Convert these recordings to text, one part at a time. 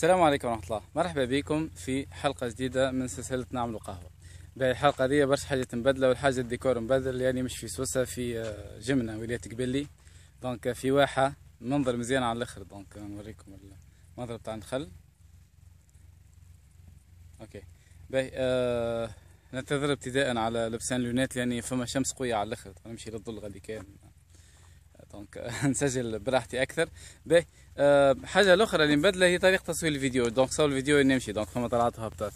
السلام عليكم ورحمة الله مرحبا بكم في حلقة جديدة من سلسلة نعمل قهوة الحلقة دي برشا حاجة مبدلة والحاجة الديكور مبدل يعني مش في سوسة في آه، جمنة ولاية قبلي دونك في واحة منظر مزيان على الاخر دونك نوريكم المنظر بتاع النخل اوكي باهي آه نعتذر ابتداء على لبسان لونات لاني فما شمس قوية على الاخر نمشي للظل غادي كان دونك نسجل براحتي اكثر باهي حاجه الاخرى اللي مبدله هي طريقه تصوير الفيديو دونك صور الفيديو نمشي دونك فما طلعت وهبطات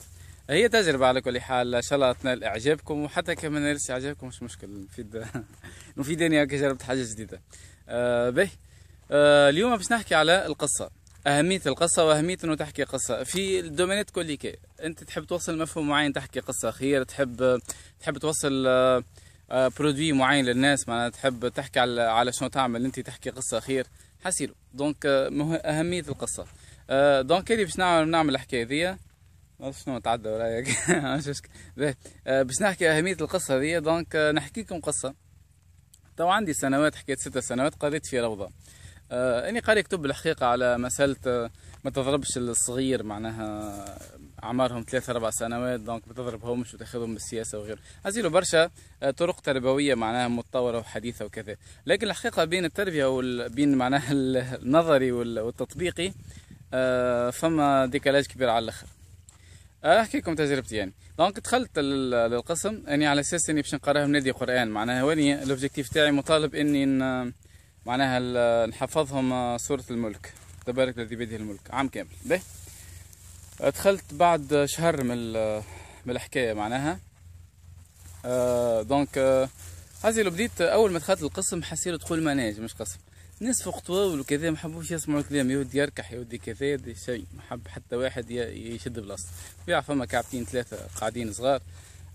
هي تجربة على كل حال إن شاء الله تنال إعجابكم وحتى كما نالش إعجابكم مش مشكل نفيد نفيدني هكا جربت حاجة جديدة آه باهي آه اليوم باش نحكي على القصة أهمية القصة وأهمية أنه تحكي قصة في الدومينات كوليكي أنت تحب توصل مفهوم معين تحكي قصة خير تحب تحب توصل آه برودوي آه، معين للناس معناها تحب تحكي على على شنو تعمل انت تحكي قصه خير حسيلو دونك آه، اهميه القصه دونك آه، اللي باش نعمل نعمل الحكايه ذي شنو تعدى ورايا باش نحكي اهميه القصه ذي دونك نحكي لكم قصه تو عندي سنوات حكيت ستة سنوات قريت في روضه اني قاري كتب الحقيقه على مساله ما تضربش الصغير معناها اعمارهم ثلاث اربع سنوات دونك بتضرب مش وتاخذهم بالسياسه وغيره ازيلوا برشا آه، طرق تربويه معناها متطوره وحديثه وكذا لكن الحقيقه بين التربيه وبين معناها النظري والتطبيقي آه، فما ديكالاج كبير على الاخر احكي لكم تجربتي يعني دونك دخلت للقسم اني على اساس اني باش نقراها نادي قران معناها واني الاوبجيكتيف تاعي مطالب اني معناها نحفظهم آه، سوره الملك تبارك الذي بيده الملك عام كامل باهي دخلت بعد شهر من من الحكايه معناها آه دونك آه لو بديت اول ما دخلت القسم حسيت تقول مناج مش قسم ناس فوق طوال وكذا ما حبوش يسمعوا الكلام يود يركح يود كذا دي شيء ما حب حتى واحد يشد بلاصته في فما كعبتين ثلاثه قاعدين صغار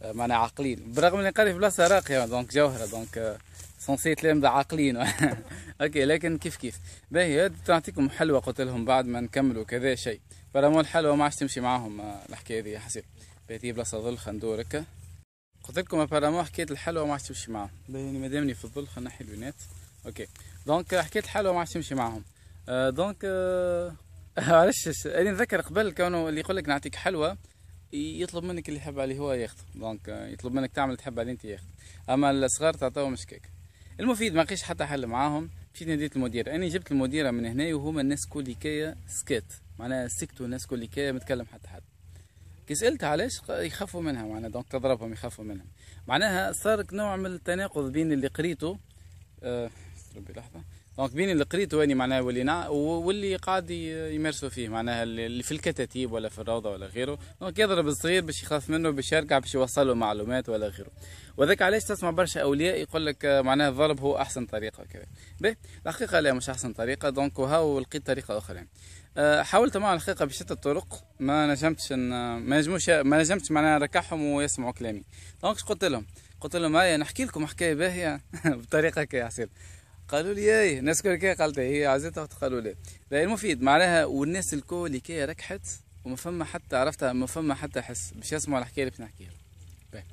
آه معنا عاقلين بالرغم اني قاري في بلاصه راقيه دونك جوهره دونك آه، سونسي تلامذة عاقلين اوكي لكن كيف كيف باهي تعطيكم حلوه قلت لهم بعد ما نكملوا كذا شيء فرموه حلوه ما عادش تمشي معاهم آه، الحكاية هذه حسيت بيتي بلا ظل خندور هكا قلت لكم ابارامون حكيت الحلوة ما عادش تمشي معاهم يعني مادامني في الظل خلينا نحي البنات اوكي دونك آه، حكيت الحلوة ما عادش تمشي معاهم آه دونك آه علاش انا نذكر قبل كانوا اللي يقول لك نعطيك حلوة يطلب منك اللي يحب عليه هو ياخذ دونك آه، يطلب منك تعمل تحب عليه انت ياخذ اما الصغار تعطوه كيك المفيد ما لقيتش حتى حل معاهم مشيت ناديت المدير انا جبت المديره من هنا وهما الناس كايا سكات معناها سكتوا الناس كل كي متكلم حتى حد كي سالت علاش يخافوا منها معناها دونك تضربهم يخافوا منها معناها صار نوع من التناقض بين اللي قريته أه ربي لحظه دونك بين اللي قريته واني معناها واللي نع... واللي قاعد يمارسوا فيه معناها اللي في الكتاتيب ولا في الروضه ولا غيره دونك يضرب الصغير باش يخاف منه باش يرجع باش يوصل له معلومات ولا غيره وذاك علاش تسمع برشا اولياء يقول لك آه، معناها الضرب هو احسن طريقه كذا الحقيقه لا مش احسن طريقه دونك وهاو لقيت طريقه اخرى يعني. أه، حاولت مع الحقيقه بشتى الطرق ما نجمتش ان ما نجموش ما نجمتش معناها نركحهم ويسمعوا كلامي دونك قلت لهم قلت لهم هيا نحكي لكم حكايه باهيه بطريقه كي حسيت قالوا لي ايه الناس كل كي قالت إيه، هي عزتها قالوا لي لا المفيد معناها والناس الكل كي ركحت وما فما حتى عرفتها ما فما حتى حس باش يسمعوا الحكايه اللي بنحكيها نحكيها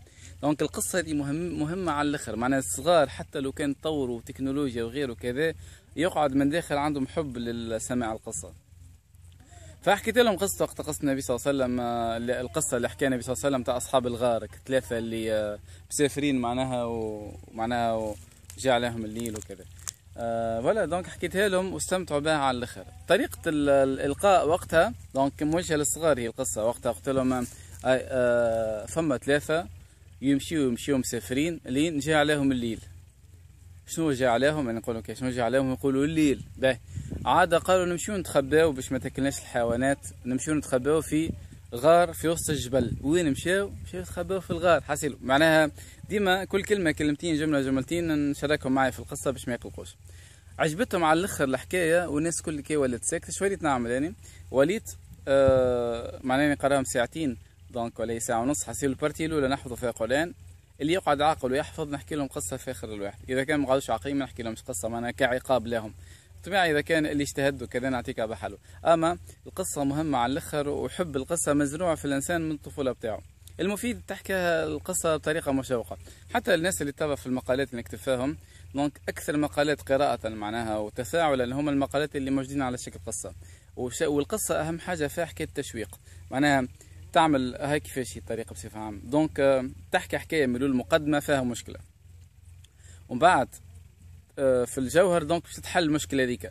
دونك القصه هذه مهم مهمه على الاخر معناها الصغار حتى لو كان طوروا تكنولوجيا وغيره وكذا يقعد من داخل عندهم حب لسماع القصه فحكيت لهم قصه وقت قصه النبي صلى الله عليه وسلم آه، القصه اللي حكاها النبي صلى الله عليه وسلم تاع اصحاب الغار الثلاثه اللي آه، مسافرين معناها ومعناها جاء عليهم الليل وكذا أه دونك حكيتها لهم واستمتعوا بها على الاخر طريقه الالقاء وقتها دونك موجهه للصغار هي القصه وقتها قلت لهم أه, آه، فما ثلاثه يمشيوا يمشيوا مسافرين لين جاء عليهم الليل شنو جاء عليهم انا يعني نقول شنو جاء عليهم يقولوا الليل باهي عادة قالوا نمشيو نتخباو باش ما تاكلناش الحيوانات نمشيو نتخباو في غار في وسط الجبل وين مشاو مشاو يتخباو في الغار حاسيلو معناها ديما كل كلمه كلمتين جمله جملتين نشاركهم معايا في القصه باش ما يقلقوش عجبتهم على الاخر الحكايه والناس كل كي ولات ساكته شو وليت نعمل يعني وليت آه معناها نقراهم ساعتين دونك ولا ساعه ونص حاسيلو البارتي الاولى نحفظ فيها قران اللي يقعد عاقل ويحفظ نحكي لهم قصه في اخر الواحد اذا كان ما قعدوش عاقلين ما نحكي لهمش قصه معناها كعقاب لهم طبيعي اذا كان اللي اجتهد وكذا نعطيك على حلو اما القصه مهمه على الاخر وحب القصه مزروع في الانسان من الطفوله بتاعه المفيد تحكي القصة بطريقة مشوقة حتى الناس اللي تتابع في المقالات اللي نكتب دونك أكثر مقالات قراءة معناها وتفاعلا هما المقالات اللي موجودين على شكل قصة والقصة أهم حاجة فيها حكاية التشويق معناها تعمل هاي كيفاش هي الطريقة بصفة عامة دونك تحكي حكاية من المقدمة فيها مشكلة ومن بعد آه، في الجوهر دونك باش تحل المشكله هذيك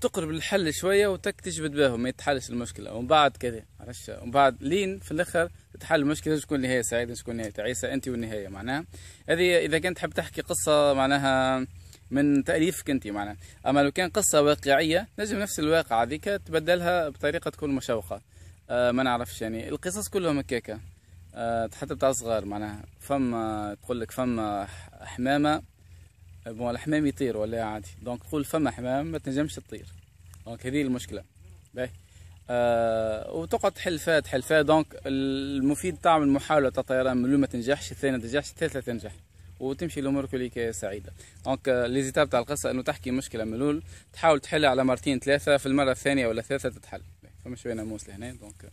تقرب الحل شويه وتك تجبد بهم ما يتحلش المشكله ومن بعد كذا عرفت ومن بعد لين في الاخر تحل المشكله تكون نهايه سعيده تكون نهايه تعيسه انت والنهايه معناها هذه اذا كنت تحب تحكي قصه معناها من تاليفك انت معناها اما لو كان قصه واقعيه نجم نفس الواقع هذيك تبدلها بطريقه تكون مشوقه أه ما نعرفش يعني القصص كلهم هكاكا أه حتى بتاع الصغار معناها فما تقول لك فما حمامه بون euh, الحمام يطير ولا عادي دونك قول فما حمام ما تنجمش تطير دونك هذه المشكله باهي آه وتقعد تحل فيها تحل فيها دونك المفيد تعمل محاوله تاع طيران من ما تنجحش الثانيه ما تنجحش الثالثه تنجح وتمشي الامور كليك سعيده دونك لي زيتاب تاع القصه انه تحكي مشكله من الاول تحاول تحلها على مرتين ثلاثه في المره الثانيه ولا الثالثه تتحل فما شويه ناموس لهنا دونك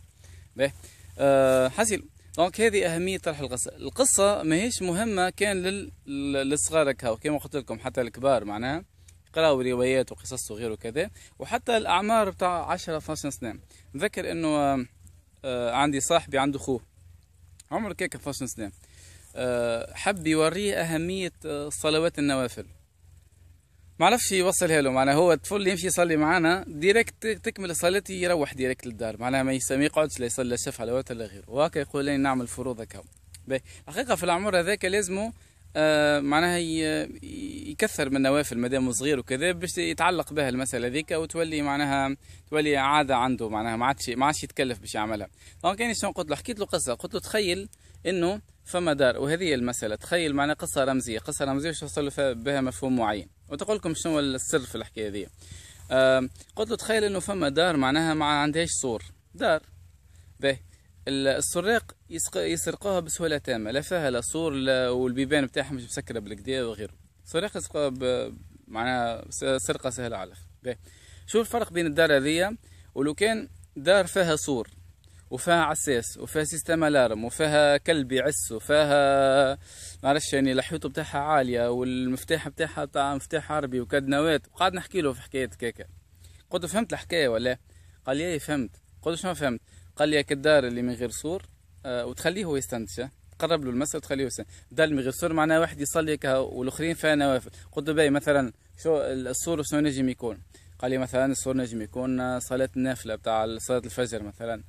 باهي آه حسيل دونك هذه أهمية طرح القصة القصة ماهيش مهمة كان لل... للصغار كهو كما قلت لكم حتى الكبار معناها قراوا روايات وقصص وغيره وكذا وحتى الأعمار بتاع عشرة 12 سنة نذكر أنه آه، عندي صاحبي عنده خوه عمره كيك 12 سنة آه، حب يوريه أهمية آه، صلوات النوافل ما عرفش يوصلها له معناها هو الطفل يمشي يصلي معنا ديريكت تكمل صلاته يروح ديريكت للدار معناها ما يقعدش لا يصلي لا شاف لا غيره وهكا يقول لي نعمل فروض هكا الحقيقه في العمر هذاك لازمه آه معناها يكثر من النوافل دام صغير وكذا باش يتعلق بها المساله هذيك وتولي معناها تولي عاده عنده معناها ما عادش ما عادش يتكلف باش يعملها دونك انا شنو قلت له حكيت له قصه قلت له تخيل انه فما دار وهذه المساله تخيل معناها قصه رمزيه قصه رمزيه باش توصل بها مفهوم معين وتقول لكم شنو السر في الحكايه ذي آه قلت له تخيل انه فما دار معناها ما عندهاش سور دار باهي السراق يسرقوها بسهوله تامه لا فيها لا سور لا والبيبان بتاعها مش مسكره بالكدا وغيره السراق يسرقوها معناها سرقه سهله على الاخر شو الفرق بين الدار هذيا ولو كان دار فيها سور وفيها عساس وفيها سيستم الارم وفيها كلب يعس وفيها عرفش يعني لحيته بتاعها عاليه والمفتاح بتاعها تاع مفتاح عربي نوات وقعد نحكي له في حكايه كيكا قلت فهمت الحكايه ولا إيه؟ قال لي إيه، فهمت قلت شنو فهمت قال لي كدار اللي من غير سور آه وتخليه هو يستنتج تقرب له المسألة وتخليه يستنتج دار من غير سور معناها واحد يصلي والاخرين فيها نوافل قلت له باهي مثلا شو السور شنو نجم يكون قال لي مثلا السور نجم يكون آه، صلاة النافلة بتاع صلاة الفجر مثلا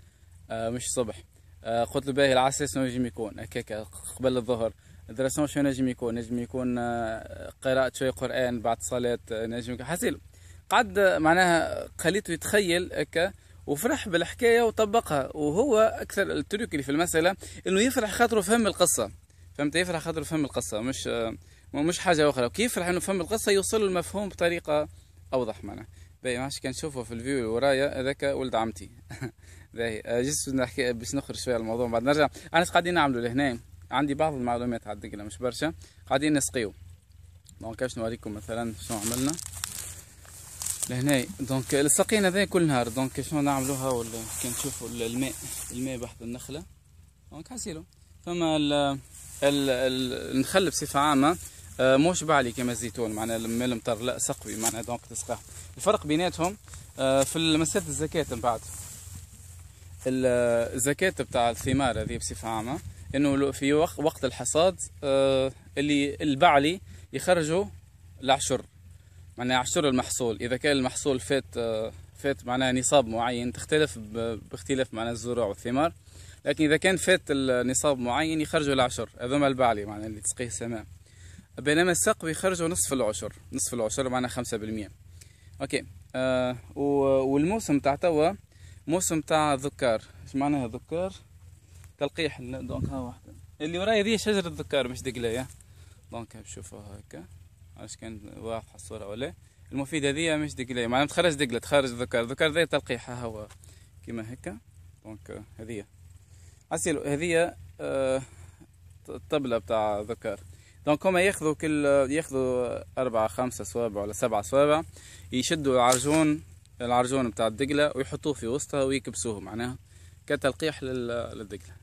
آه مش الصبح آه قلت له باهي العصر شنو ينجم يكون هكاك قبل الظهر درسنا شنو نجم يكون نجم يكون آه قراءة شوية قرآن بعد صلاة آه، نجم حسيل قعد آه، معناها خليته يتخيل هكا وفرح بالحكاية وطبقها وهو أكثر التريك اللي في المسألة إنه يفرح خاطره فهم القصة فهمت يفرح خاطره فهم القصة مش آه، مش حاجة أخرى يفرح إنه فهم القصة يوصل له المفهوم بطريقة أوضح معناها باهي ما عادش كنشوفه في الفيو اللي ورايا هذاك ولد عمتي باهي آه، جست نحكي آه، باش نخرج شويه الموضوع بعد نرجع انا قاعدين نعملوا لهنا عندي بعض المعلومات على الدقله مش برشا قاعدين نسقيو دونك باش نوريكم مثلا شنو عملنا لهنا دونك السقينا ذا كل نهار دونك شنو نعملوها ولا كي نشوفوا الماء الماء بحث النخله دونك حاسيلو فما ال ال النخل بصفه عامه آه، موش بعلي كما الزيتون معناها الماء المطر لا سقوي معناها دونك تسقاه الفرق بيناتهم في المسات الزكاه من بعد الزكاة بتاع الثمار هذه بصفة عامة انه في وقت الحصاد آه، اللي البعلي يخرجوا العشر معناها عشر المحصول اذا كان المحصول فات آه، فات معناها نصاب معين تختلف باختلاف معناها الزروع والثمار لكن اذا كان فات النصاب معين يخرجوا العشر هذوما البعلي معناها اللي تسقيه السماء بينما السقب يخرجوا نصف العشر نصف العشر معناها خمسة بالمية اوكي آه والموسم تاع توا موسم تاع الذكار اش معناها الذكار تلقيح دونك ها واحده اللي ورايا ذي شجره الذكار مش دقلايه دونك بشوفوها هكا علاش كان واضحه الصوره ولا المفيد هذه مش دقلايه معناها تخرج دقله تخرج الذكر الذكر ذي تلقيحها هو كيما هكا دونك هذه عسل هذه آه، الطبله بتاع الذكر دونك هما ياخذوا كل ياخذوا أربعة خمسة صوابع ولا سبعة صوابع يشدوا العرجون العرجون بتاع الدقلة ويحطوه في وسطها ويكبسوه معناها كتلقيح للدقلة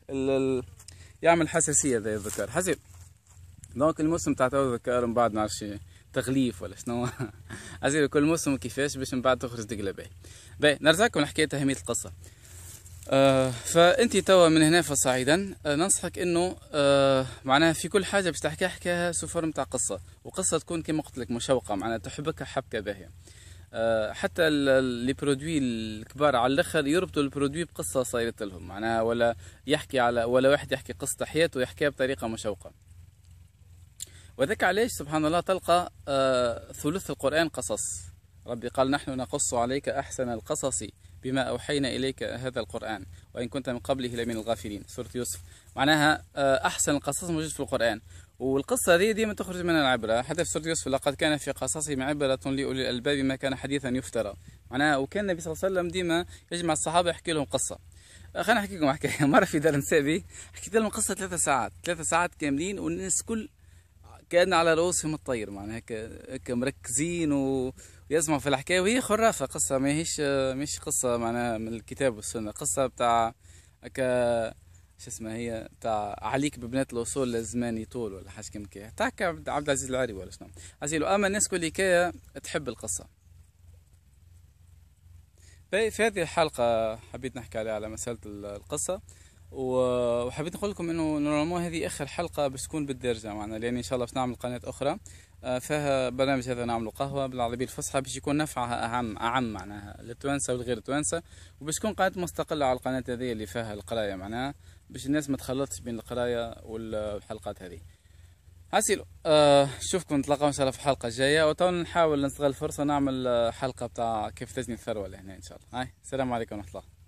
يعمل حساسية زي الذكر حسب دونك الموسم تاع تو الذكر من بعد نعرف تغليف ولا شنو عزيزي كل موسم كيفاش باش من بعد تخرج دقلة باهي باهي نرجعكم لحكاية أهمية القصة آه فانت توا من هنا فصاعدا آه ننصحك انه آه معناها في كل حاجه باش تحكيها حكاها سوفر متاع قصه وقصه تكون كما قلت لك مشوقه معناها تحبكها حبكه باهيه آه، حتى لي برودوي الكبار على الاخر يربطوا البرودوي بقصه صايرت لهم معناها ولا يحكي على ولا واحد يحكي قصه حياته يحكيها بطريقه مشوقه وذاك علاش سبحان الله تلقى آه، ثلث القران قصص ربي قال نحن نقص عليك احسن القصص بما أوحينا إليك هذا القرآن وإن كنت من قبله لمن الغافلين سورة يوسف معناها آه، أحسن القصص موجود في القرآن والقصة هذه ديما تخرج منها العبرة حتى في سورة يوسف لقد كان في قصصهم عبرة لأولي الألباب ما كان حديثا يفترى معناها وكان النبي صلى الله عليه وسلم ديما يجمع الصحابة يحكي لهم قصة خلينا نحكي لكم حكاية مرة في دار نسابي حكيت لهم قصة ثلاثة ساعات ثلاثة ساعات كاملين والناس كل كان على رؤوسهم الطير معناها هكا مركزين ويسمعوا في الحكاية وهي خرافة قصة ماهيش مش قصة معناها من الكتاب والسنة قصة بتاع هكا شو اسمها هي تاع عليك ببنات الوصول للزمان يطول ولا حاجه كيما كي تاعك عبد العزيز العري ولا شنو عزيلو اما الناس كل كي تحب القصه في هذه الحلقه حبيت نحكي عليها على مساله القصه وحبيت نقول لكم انه نورمالمون هذه اخر حلقه باش تكون بالدرجه معنا لان ان شاء الله باش نعمل قناه اخرى آه، فيها برنامج هذا نعملوا قهوه بالعربيه الفصحى باش يكون نفعها اعم اعم معناها للتوانسه والغير التوانسه وباش تكون قناه مستقله على القناه هذه اللي فيها القرايه معناها باش الناس ما تخلطش بين القرايه والحلقات هذه نشوفكم آه نتلاقاو ان شاء الله في حلقه جايه وتو نحاول نستغل الفرصه نعمل آه، حلقه بتاع كيف تجني الثروه لهنا ان شاء الله هاي السلام عليكم ورحمه الله